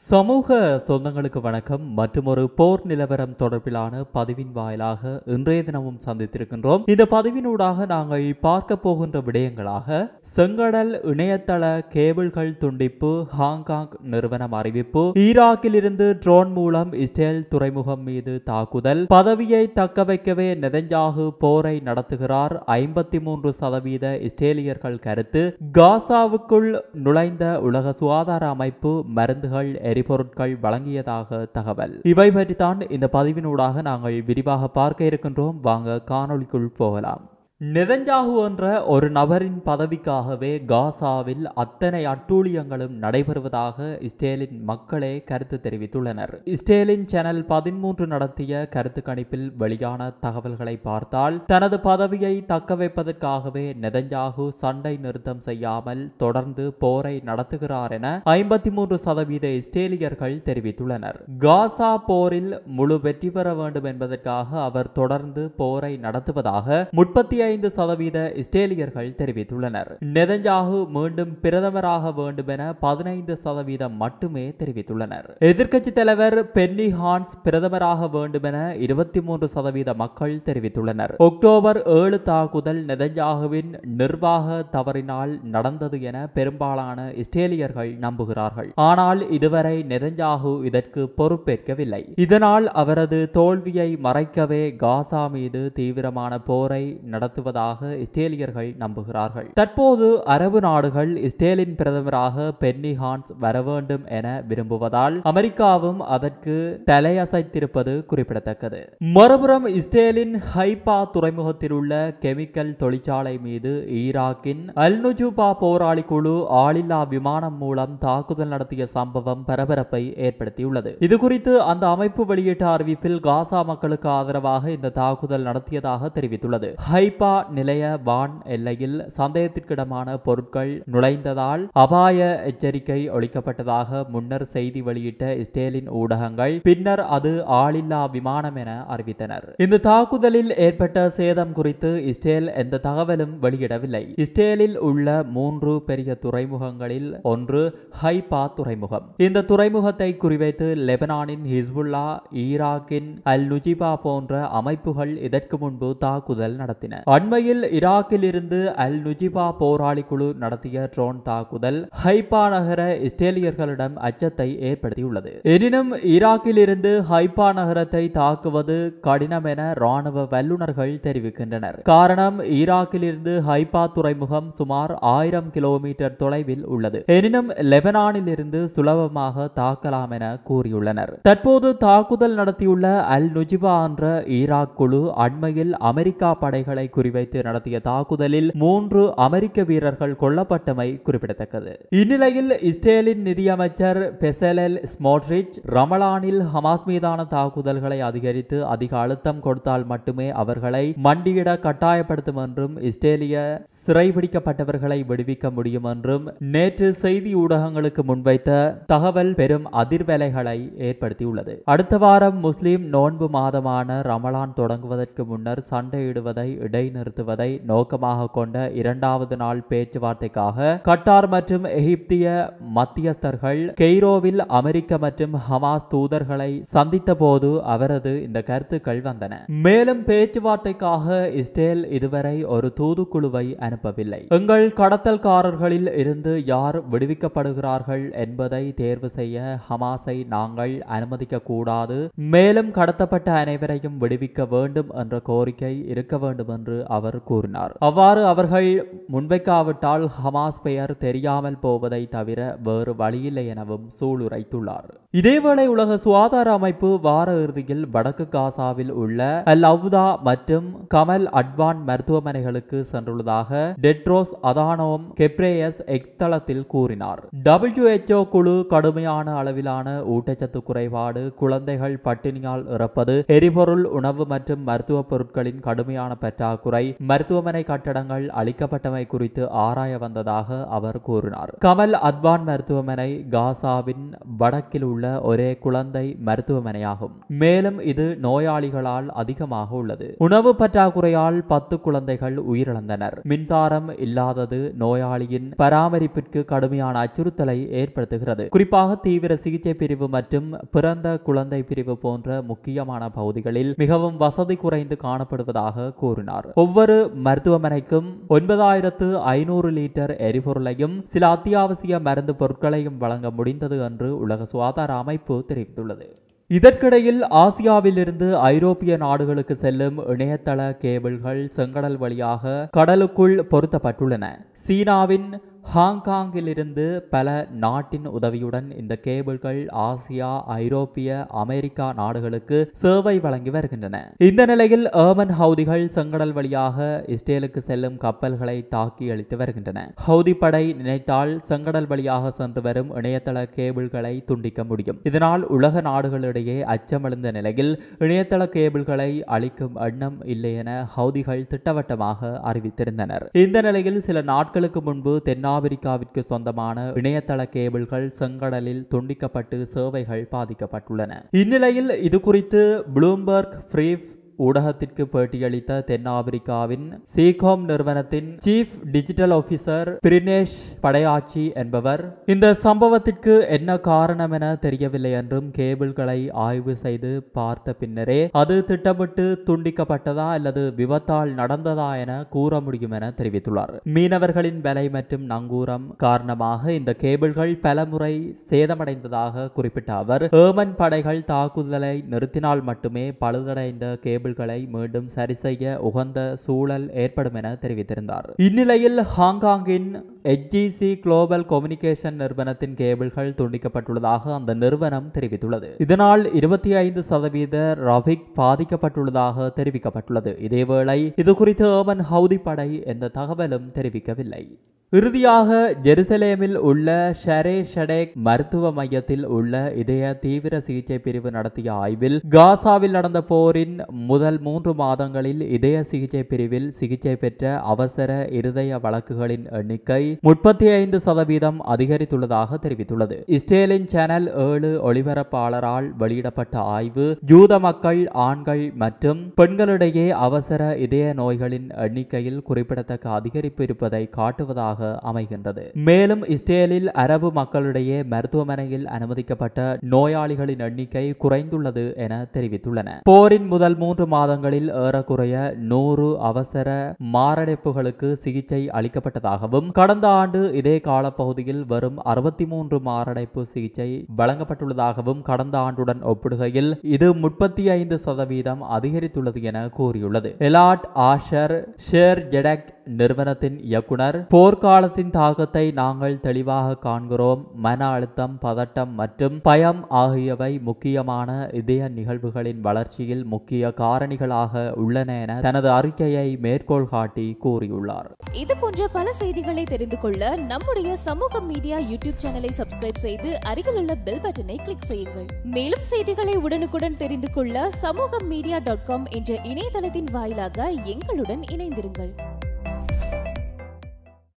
சமூக சொந்தங்களுக்கு வணக்கம் மற்றும் ஒரு போர் நிலவரம் தொடர்பிலான பதிவின் வாயிலாக இன்றைய தினமும் சந்தித்திருக்கின்றோம் இந்த பதிவினூடாக நாங்கள் பார்க்க போகின்ற விடயங்களாக செங்கடல் இணையதள கேபிள்கள் துண்டிப்பு ஹாங்காங் நிறுவனம் அறிவிப்பு ஈராக்கில் இருந்து ட்ரோன் மூலம் இஸ்ரேல் துறைமுகம் மீது தாக்குதல் பதவியை தக்க வைக்கவே நெதஞ்சாகு போரை நடத்துகிறார் ஐம்பத்தி மூன்று சதவீத இஸ்ரேலியர்கள் கருத்து காசாவுக்குள் நுழைந்த உலக சுகாதார அமைப்பு மருந்துகள் எரிபொருட்கள் வழங்கியதாக தகவல் இவை பற்றித்தான் இந்த பதிவினூடாக நாங்கள் விரிவாக பார்க்க இருக்கின்றோம் வாங்க காணொலிக்குள் போகலாம் நெதஞ்சாகு என்ற ஒரு நபரின் பதவிக்காகவே காசாவில் அத்தனை அட்டூழியங்களும் நடைபெறுவதாக இஸ்ரேலின் மக்களே கருத்து தெரிவித்துள்ளனர் இஸ்ரேலின் சேனல் பதிமூன்று நடத்திய கருத்து கணிப்பில் வெளியான தகவல்களை பார்த்தால் தனது பதவியை தக்க வைப்பதற்காகவே நெதஞ்சாகு சண்டை நிறுத்தம் செய்யாமல் தொடர்ந்து போரை நடத்துகிறார் என ஐம்பத்தி மூன்று சதவீத இஸ்ரேலியர்கள் தெரிவித்துள்ளனர் காசா போரில் முழு வெற்றி பெற வேண்டும் என்பதற்காக அவர் தொடர்ந்து போரை நடத்துவதாக முப்பத்தி ஐந்து சதவீத இஸ்ரேலியர்கள் தெரிவித்துள்ளனர் நெதஞ்சாகு மீண்டும் பிரதமராக வேண்டும் என பதினைந்து சதவீதம் மட்டுமே தெரிவித்துள்ளனர் எதிர்க்கட்சி தலைவர் பென்னி ஹான்ஸ் பிரதமராக வேண்டும் என இருபத்தி மூன்று சதவீத மக்கள் தெரிவித்துள்ளனர் அக்டோபர் ஏழு தாக்குதல் நெதஞ்சாகுவின் நிர்வாக தவறினால் நடந்தது என பெரும்பாலான இஸ்ரேலியர்கள் நம்புகிறார்கள் ஆனால் இதுவரை நெதஞ்சாகு இதற்கு பொறுப்பேற்கவில்லை இதனால் அவரது தோல்வியை மறைக்கவே காசா மீது தீவிரமான போரை நடத்து நடத்துவதாக இஸ்ரேலியர்கள் நம்புகிறார்கள் தற்போது அரபு நாடுகள் இஸ்ரேலின் பிரதமராக பென்னி ஹான்ஸ் வர வேண்டும் என விரும்புவதால் அமெரிக்காவும் அதற்கு தலையசைத்திருப்பது குறிப்பிடத்தக்கது மறுபுறம் இஸ்ரேலின் ஹைபா துறைமுகத்தில் உள்ள கெமிக்கல் தொழிற்சாலை மீது ஈராக்கின் அல் நுஜூபா போராளி குழு ஆளில்லா விமானம் மூலம் தாக்குதல் நடத்திய சம்பவம் பரபரப்பை ஏற்படுத்தியுள்ளது இதுகுறித்து அந்த அமைப்பு வெளியிட்ட அறிவிப்பில் காசா மக்களுக்கு ஆதரவாக இந்த தாக்குதல் நடத்தியதாக தெரிவித்துள்ளது ஹைபா யாழ்ப்பா நிலைய வான் எல்லையில் சந்தேகத்திற்கிடமான பொருட்கள் நுழைந்ததால் அபாய எச்சரிக்கை ஒழிக்கப்பட்டதாக முன்னர் செய்தி வெளியிட்ட இஸ்ரேலின் ஊடகங்கள் பின்னர் அது ஆளில்லா விமானம் என அறிவித்தனர் இந்த தாக்குதலில் ஏற்பட்ட சேதம் குறித்து இஸ்ரேல் எந்த தகவலும் வெளியிடவில்லை இஸ்ரேலில் உள்ள மூன்று பெரிய துறைமுகங்களில் ஒன்று ஹைபா துறைமுகம் இந்த துறைமுகத்தை குறிவைத்து லெபனானின் ஹிஸ்புல்லா ஈராக்கின் அல் நுஜிபா போன்ற அமைப்புகள் இதற்கு முன்பு தாக்குதல் நடத்தின அண்மையில் ஈராக்கில் இருந்து அல் நுஜிபா போராளி குழு நடத்திய ட்ரோன் தாக்குதல் ஹைபா நகர இஸ்ரேலியர்களிடம் அச்சத்தை ஏற்படுத்தியுள்ளது எனினும் ஈராக்கில் இருந்து ஹைபா நகரத்தை தாக்குவது கடினம் என ராணுவ வல்லுநர்கள் தெரிவிக்கின்றனர் காரணம் ஈராக்கில் இருந்து ஹைபா துறைமுகம் சுமார் ஆயிரம் கிலோமீட்டர் தொலைவில் உள்ளது எனினும் லெபனானில் இருந்து சுலபமாக தாக்கலாம் என கூறியுள்ளனர் தற்போது தாக்குதல் நடத்தியுள்ள அல் நுஜிபா என்ற ஈராக் குழு அண்மையில் அமெரிக்கா படைகளை குறிவைத்து நடத்திய தாக்குதலில் மூன்று அமெரிக்க வீரர்கள் கொல்லப்பட்டமை குறிப்பிடத்தக்கது இந்நிலையில் இஸ்ரேலின் நிதியமைச்சர் பெசலெல் ஸ்மோட்ரிச் ரமலானில் ஹமாஸ் மீதான தாக்குதல்களை அதிகரித்து அதிக அழுத்தம் கொடுத்தால் மட்டுமே அவர்களை மண்டியிட கட்டாயப்படுத்தும் என்றும் இஸ்ரேலிய சிறைபிடிக்கப்பட்டவர்களை விடுவிக்க முடியும் என்றும் நேற்று செய்தி ஊடகங்களுக்கு முன்வைத்த தகவல் பெரும் அதிர்வலைகளை ஏற்படுத்தியுள்ளது அடுத்த வாரம் முஸ்லிம் நோன்பு மாதமான ரமலான் தொடங்குவதற்கு முன்னர் சண்டையிடுவதை இடை நிறுத்துவதை நோக்கமாக கொண்ட இரண்டாவது நாள் பேச்சுவார்த்தைக்காக கட்டார் மற்றும் எகிப்திய மத்தியஸ்தர்கள் கெய்ரோவில் அமெரிக்க மற்றும் ஹமாஸ் தூதர்களை சந்தித்த போது அவரது இந்த கருத்துக்கள் வந்தன மேலும் பேச்சுவார்த்தைக்காக இஸ்ரேல் இதுவரை ஒரு தூதுக்குழுவை அனுப்பவில்லை எங்கள் கடத்தல்காரர்களில் இருந்து யார் விடுவிக்கப்படுகிறார்கள் என்பதை தேர்வு செய்ய ஹமாஸை நாங்கள் அனுமதிக்க கூடாது மேலும் கடத்தப்பட்ட அனைவரையும் விடுவிக்க வேண்டும் என்ற கோரிக்கை இருக்க வேண்டும் என்று அவர் கூறினார் அவ்வாறு அவர்கள் முன்வைக்காவிட்டால் ஹமாஸ் பெயர் தெரியாமல் போவதை தவிர வேறு வழியில்லை எனவும் சூளுரைத்துள்ளார் இதேவேளை உலக சுகாதார அமைப்பு வார இறுதியில் வடக்கு காசாவில் உள்ள அல் அவுதா மற்றும் கமல் அட்வான் மருத்துவமனைகளுக்கு சென்றுள்ளதாக டெட்ரோஸ் அதானோம் கெப்ரேயஸ் எக்ஸ்தளத்தில் கூறினார் டபிள்யூஎச்ஓ குழு கடுமையான அளவிலான ஊட்டச்சத்து குறைபாடு குழந்தைகள் பட்டினியால் இறப்பது எரிபொருள் உணவு மற்றும் மருத்துவ பொருட்களின் கடுமையான பற்றாக்குறை துறை மருத்துவமனை கட்டடங்கள் அளிக்கப்பட்டமை குறித்து ஆராய வந்ததாக அவர் கூறினார் கமல் அத்வான் மருத்துவமனை காசாவின் வடக்கில் உள்ள ஒரே குழந்தை மருத்துவமனையாகும் மேலும் இது நோயாளிகளால் அதிகமாக உள்ளது உணவு பற்றாக்குறையால் பத்து குழந்தைகள் உயிரிழந்தனர் மின்சாரம் இல்லாதது நோயாளியின் பராமரிப்பிற்கு கடுமையான அச்சுறுத்தலை ஏற்படுத்துகிறது குறிப்பாக தீவிர சிகிச்சை பிரிவு மற்றும் பிறந்த குழந்தை பிரிவு போன்ற முக்கியமான பகுதிகளில் மிகவும் வசதி குறைந்து காணப்படுவதாக கூறினார் ஒவ்வொரு மருத்துவமனைக்கும் ஒன்பதாயிரத்து ஐநூறு லிட்டர் எரிபொருளையும் சில அத்தியாவசிய மருந்து பொருட்களையும் வழங்க முடிந்தது என்று உலக சுகாதார அமைப்பு தெரிவித்துள்ளது இதற்கிடையில் ஆசியாவிலிருந்து ஐரோப்பிய நாடுகளுக்கு செல்லும் இணையதள கேபிள்கள் செங்கடல் வழியாக கடலுக்குள் பொருத்தப்பட்டுள்ளன சீனாவின் ஹாங்காங்கிலிருந்து பல நாட்டின் உதவியுடன் இந்த கேபிள்கள் ஆசியா ஐரோப்பிய அமெரிக்கா நாடுகளுக்கு சேவை வழங்கி வருகின்றன இந்த நிலையில் ஏமன் ஹவுதிகள் செங்கடல் வழியாக இஸ்ரேலுக்கு செல்லும் கப்பல்களை தாக்கி அளித்து வருகின்றன ஹவுதி படை நினைத்தால் செங்கடல் வழியாக சென்று வரும் இணையதள கேபிள்களை துண்டிக்க முடியும் இதனால் உலக நாடுகளிடையே அச்சமளிந்த நிலையில் இணையதள கேபிள்களை அளிக்கும் எண்ணம் இல்லை என ஹவுதிகள் திட்டவட்டமாக அறிவித்திருந்தனர் இந்த நிலையில் சில நாட்களுக்கு முன்பு தென்னா தென்னாப்பிரிக்காவிற்கு சொந்தமான இணையதள கேபிள்கள் செங்கடலில் துண்டிக்கப்பட்டு சேவைகள் பாதிக்கப்பட்டுள்ளன இந்நிலையில் இது குறித்து ப்ளூம்பர்க் ஊடகத்திற்கு பேட்டியளித்த தென்னாப்பிரிக்காவின் சீகாம் நிறுவனத்தின் chief digital officer Prinesh Padayachee என்பவர் இந்த சம்பவத்திற்கு என்ன காரணம் என தெரியவில்லை என்றும் கேபிள்களை ஆய்வு செய்து பார்த்த பின்னரே அது திட்டமிட்டு துண்டிக்கப்பட்டதா அல்லது விபத்தால் நடந்ததா என கூற முடியும் என தெரிவித்துள்ளார் மீனவர்களின் விலை மற்றும் நங்கூரம் காரணமாக இந்த கேபிள்கள் பலமுறை சேதமடைந்ததாக குறிப்பிட்ட அவர் ஏமன் படைகள் தாக்குதலை நிறுத்தினால் மட்டுமே பழுதடைந்த கேபிள் கேபிள்களை மீண்டும் சரிசெய்ய உகந்த சூழல் ஏற்படும் என தெரிவித்திருந்தார் இந்நிலையில் ஹாங்காங்கின் எச்ஜிசி குளோபல் கம்யூனிகேஷன் நிறுவனத்தின் கேபிள்கள் துண்டிக்கப்பட்டுள்ளதாக அந்த நிறுவனம் தெரிவித்துள்ளது இதனால் இருபத்தி ஐந்து சதவீத ரஃபிக் பாதிக்கப்பட்டுள்ளதாக தெரிவிக்கப்பட்டுள்ளது இதேவேளை இதுகுறித்து ஏமன் ஹவுதி படை எந்த தகவலும் தெரிவிக்கவில்லை இறுதியாக ஜெருசலேமில் உள்ள ஷரே ஷடேக் மருத்துவ மையத்தில் உள்ள இதய தீவிர சிகிச்சை பிரிவு நடத்திய ஆய்வில் காசாவில் நடந்த போரின் முதல் மூன்று மாதங்களில் இதய சிகிச்சை பிரிவில் சிகிச்சை பெற்ற அவசர இருதய வழக்குகளின் எண்ணிக்கை முப்பத்தி ஐந்து சதவீதம் அதிகரித்துள்ளதாக தெரிவித்துள்ளது இஸ்ரேலின் சேனல் ஏழு ஒளிபரப்பாளரால் வெளியிடப்பட்ட ஆய்வு ஜூத மக்கள் ஆண்கள் மற்றும் பெண்களிடையே அவசர இதய நோய்களின் எண்ணிக்கையில் குறிப்பிடத்தக்க அதிகரிப்பு இருப்பதை காட்டுவதாக அமைகின்றது மேலும் இஸ்ரேலில் அரபு மக்களிடையே மருத்துவமனையில் அனுமதிக்கப்பட்ட நோயாளிகளின் எண்ணிக்கை குறைந்துள்ளது என தெரிவித்துள்ளன போரின் முதல் மூன்று மாதங்களில் ஏறக்குறைய நூறு அவசர மாரடைப்புகளுக்கு சிகிச்சை அளிக்கப்பட்டதாகவும் கடந்த ஆண்டு இதே காலப்பகுதியில் வரும் அறுபத்தி மூன்று மாரடைப்பு சிகிச்சை வழங்கப்பட்டுள்ளதாகவும் கடந்த ஆண்டுடன் ஒப்பிடுகையில் இது முப்பத்தி ஐந்து சதவீதம் அதிகரித்துள்ளது என கூறியுள்ளது எலாட் ஆஷர் ஷேர் ஜெடக் நிறுவனத்தின் இயக்குனர் போர்க்கா காலத்தின் தாக்கத்தை நாங்கள் தெளிவாக காண்கிறோம் மன அழுத்தம் பதட்டம் மற்றும் பயம் ஆகியவை முக்கியமான இதய நிகழ்வுகளின் வளர்ச்சியில் முக்கிய காரணிகளாக உள்ளன என தனது அறிக்கையை மேற்கோள் காட்டி கூறியுள்ளார் இது போன்ற பல செய்திகளை தெரிந்து கொள்ள நம்முடைய சமூக மீடியா யூடியூப் சேனலை சப்ஸ்கிரைப் செய்து அருகில் உள்ள பெல் பட்டனை கிளிக் செய்யுங்கள் மேலும் செய்திகளை உடனுக்குடன் தெரிந்து கொள்ள சமூக மீடியா டாட் காம் என்ற இணையதளத்தின் வாயிலாக எங்களுடன் இணைந்திருங்கள்